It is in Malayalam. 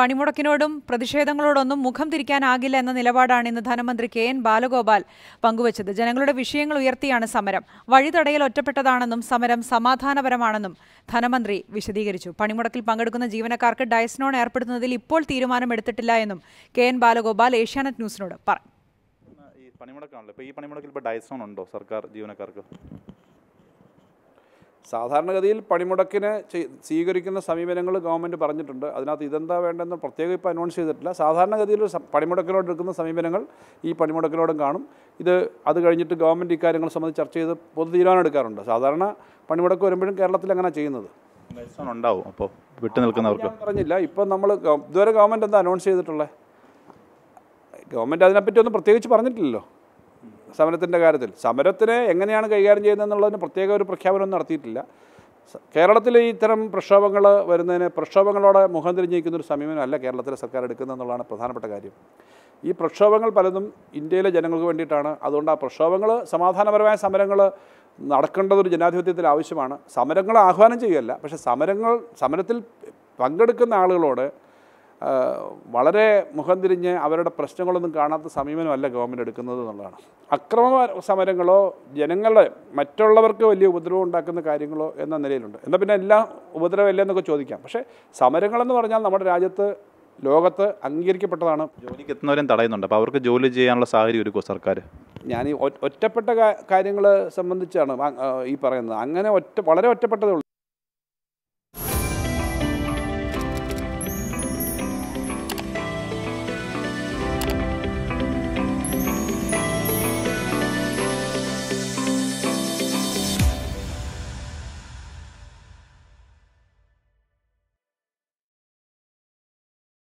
പണിമുടക്കിനോടും പ്രതിഷേധങ്ങളോടൊന്നും മുഖം തിരിക്കാനാകില്ല എന്ന നിലപാടാണ് ഇന്ന് ധനമന്ത്രി കെ എൻ ബാലഗോപാൽ പങ്കുവച്ചത് ജനങ്ങളുടെ വിഷയങ്ങൾ ഉയർത്തിയാണ് സമരം വഴിതടയിൽ ഒറ്റപ്പെട്ടതാണെന്നും സമരം സമാധാനപരമാണെന്നും ധനമന്ത്രി വിശദീകരിച്ചു പണിമുടക്കിൽ പങ്കെടുക്കുന്ന ജീവനക്കാർക്ക് ഡയസ്നോൺ ഏർപ്പെടുത്തുന്നതിൽ ഇപ്പോൾ തീരുമാനമെടുത്തിട്ടില്ല എന്നും കെ എൻ ബാലഗോപാൽ ഏഷ്യാനെറ്റ് ന്യൂസിനോട് പറഞ്ഞു പണിമുടക്കാണല്ലോ ഈ പണിമുടക്കിൽ ഡയസോൺ ഉണ്ടോ സർക്കാർ ജീവനക്കാർക്ക് സാധാരണഗതിയിൽ പണിമുടക്കിന് സ്വീകരിക്കുന്ന സമീപനങ്ങൾ ഗവൺമെൻറ് പറഞ്ഞിട്ടുണ്ട് അതിനകത്ത് ഇതെന്താ വേണ്ടതെന്ന് പ്രത്യേകം ഇപ്പോൾ അനൗൺസ് ചെയ്തിട്ടില്ല സാധാരണഗതിയിൽ എടുക്കുന്ന സമീപനങ്ങൾ ഈ പണിമുടക്കിലോടും കാണും ഇത് അത് കഴിഞ്ഞിട്ട് ഗവൺമെൻറ് ഇക്കാര്യങ്ങൾ സംബന്ധിച്ച് ചർച്ച ചെയ്ത് പൊതു തീരുമാനം എടുക്കാറുണ്ട് സാധാരണ പണിമുടക്ക് വരുമ്പോഴും കേരളത്തിൽ അങ്ങനെ ചെയ്യുന്നത് ഉണ്ടാവും അപ്പോൾ വിട്ടു നിൽക്കുന്നവർക്ക് പറഞ്ഞില്ല ഇപ്പം നമ്മൾ ഇതുവരെ ഗവൺമെൻറ് എന്താ അനൗൺസ് ചെയ്തിട്ടുള്ളത് ഗവൺമെൻറ് അതിനെപ്പറ്റി ഒന്നും പ്രത്യേകിച്ച് പറഞ്ഞിട്ടില്ലല്ലോ സമരത്തിൻ്റെ കാര്യത്തിൽ സമരത്തിനെ എങ്ങനെയാണ് കൈകാര്യം ചെയ്യുന്നതെന്നുള്ളതിന് പ്രത്യേക ഒരു പ്രഖ്യാപനം നടത്തിയിട്ടില്ല കേരളത്തിൽ ഇത്തരം പ്രക്ഷോഭങ്ങൾ വരുന്നതിന് പ്രക്ഷോഭങ്ങളോടെ മുഖം തിരിഞ്ഞിരിക്കുന്ന ഒരു സമീപനമല്ല കേരളത്തിലെ സർക്കാർ എടുക്കുന്നതെന്നുള്ളതാണ് പ്രധാനപ്പെട്ട കാര്യം ഈ പ്രക്ഷോഭങ്ങൾ പലതും ഇന്ത്യയിലെ ജനങ്ങൾക്ക് വേണ്ടിയിട്ടാണ് അതുകൊണ്ട് ആ പ്രക്ഷോഭങ്ങൾ സമാധാനപരമായ സമരങ്ങൾ നടക്കേണ്ടത് ഒരു ജനാധിപത്യത്തിൽ ആവശ്യമാണ് സമരങ്ങൾ ആഹ്വാനം ചെയ്യുകയല്ല പക്ഷേ സമരങ്ങൾ സമരത്തിൽ പങ്കെടുക്കുന്ന ആളുകളോട് വളരെ മുഖം തിരിഞ്ഞ് അവരുടെ പ്രശ്നങ്ങളൊന്നും കാണാത്ത സമീപനമല്ല ഗവൺമെൻറ് എടുക്കുന്നത് എന്നുള്ളതാണ് അക്രമ സമരങ്ങളോ ജനങ്ങളെ മറ്റുള്ളവർക്ക് വലിയ ഉപദ്രവം ഉണ്ടാക്കുന്ന കാര്യങ്ങളോ എന്ന നിലയിലുണ്ട് എന്നാൽ പിന്നെ എല്ലാം ഉപദ്രവമല്ലേ എന്നൊക്കെ ചോദിക്കാം പക്ഷേ സമരങ്ങളെന്ന് പറഞ്ഞാൽ നമ്മുടെ രാജ്യത്ത് ലോകത്ത് അംഗീകരിക്കപ്പെട്ടതാണ് ജോലിക്ക് എത്തുന്നവരും തടയുന്നുണ്ട് അപ്പോൾ അവർക്ക് ജോലി ചെയ്യാനുള്ള സാഹചര്യം ഒരുക്കുമോ സർക്കാർ ഞാൻ ഈ ഒറ്റപ്പെട്ട കാര്യങ്ങൾ സംബന്ധിച്ചാണ് ഈ പറയുന്നത് അങ്ങനെ ഒറ്റ വളരെ ഒറ്റപ്പെട്ടതേ